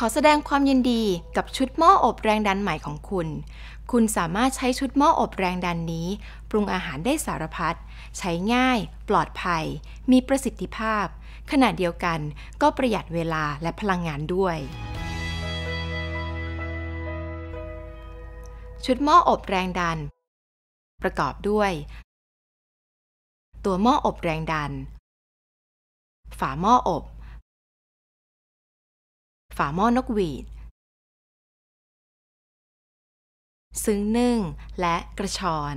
ขอแสดงความยินดีกับชุดหม้ออบแรงดันใหม่ของคุณ คุณสามารถใช้ชุดหม้ออบแรงดันนี้ ปรุงอาหารได้สารพัด ใช้ง่าย ปลอดภัย มีประสิทธิภาพ ขณะเดียวกันก็ประหยัดเวลาและพลังงานด้วย ชุดหม้ออบแรงดัน ประกอบด้วย ตัวหม้ออบแรงดัน ฝาหม้ออบฝาหม้อนกหวีด ซึ้งนึ่ง และกระชอน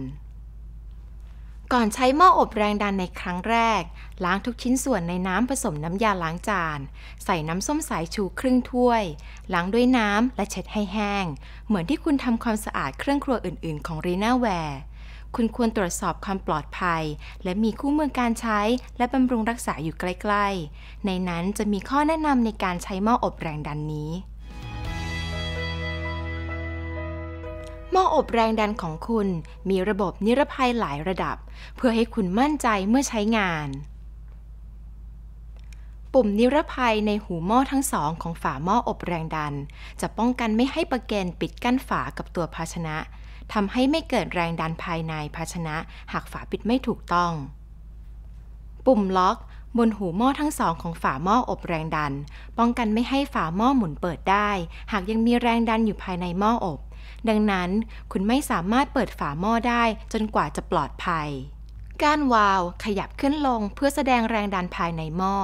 ก่อนใช้หม้ออบแรงดันในครั้งแรก ล้างทุกชิ้นส่วนในน้ำผสมน้ำยาล้างจาน ใส่น้ำส้มสายชูครึ่งถ้วย ล้างด้วยน้ำและเช็ดให้แห้ง เหมือนที่คุณทำความสะอาดเครื่องครัวอื่น ๆ ของรีน่าแวร์คุณควรตรวจสอบความปลอดภัย และมีคู่มือการใช้ และบำรุงรักษาอยู่ใกล้ๆ ในนั้นจะมีข้อแนะนำในการใช้หม้ออบแรงดันนี้ หม้ออบแรงดันของคุณมีระบบนิรภัยหลายระดับ เพื่อให้คุณมั่นใจเมื่อใช้งานปุ่มนิรภัยในหูหม้อทั้งสองของฝาหม้ออบแรงดัน จะป้องกันไม่ให้ประเกนปิดกั้นฝากับตัวภาชนะทำให้ไม่เกิดแรงดันภายในภาชนะหากฝาปิดไม่ถูกต้อง ปุ่มล็อก บนหูหม้อทั้งสองของฝาหม้ออบแรงดัน ป้องกันไม่ให้ฝาหม้อหมุนเปิดได้ หากยังมีแรงดันอยู่ภายในหม้ออบ ดังนั้นคุณไม่สามารถเปิดฝาหม้อได้จนกว่าจะปลอดภัยก้านวาล์วขยับขึ้นลงเพื่อแสดงแรงดันภายในหม้อ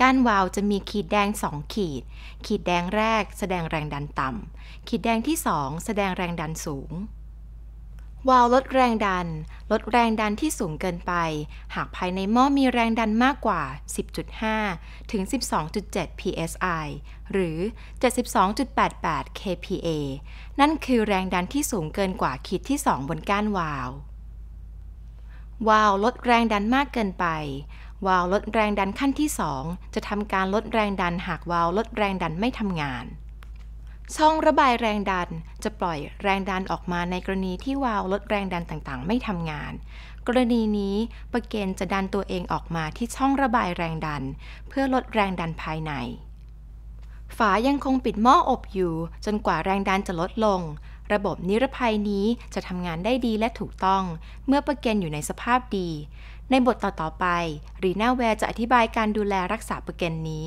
ก้านวาล์วจะมีขีดแดง 2 ขีด ขีดแดงแรก แสดงแรงดันต่ำขีดแดงที่ 2 แสดงแรงดันสูง วาล์วลดแรงดัน ลดแรงดันที่สูงเกินไป หากภายในหม้อมีแรงดันมากกว่า 10.5ถึง12.7 psi หรือ 72.88 kPa นั่นคือแรงดันที่สูงเกินกว่าขีดที่ 2 บนก้านวาล์ววาล์วลดแรงดันมากเกินไป วาล์วลดแรงดันขั้นที่ 2 จะทำการลดแรงดันหากวาล์วลดแรงดันไม่ทำงาน ช่องระบายแรงดันจะปล่อยแรงดันออกมาในกรณีที่วาล์วลดแรงดันต่างๆ ไม่ทำงาน กรณีนี้ประเกณจะดันตัวเองออกมาที่ช่องระบายแรงดัน เพื่อลดแรงดันภายใน ฝายังคงปิดหม้ออบอยู่ จนกว่าแรงดันจะลดลงระบบนิรภัยนี้จะทำงานได้ดีและถูกต้องเมื่อปะเกนอยู่ในสภาพดี ในบทต่อๆ ไป รีน่าแวร์จะอธิบายการดูแลรักษาปะเกนนี้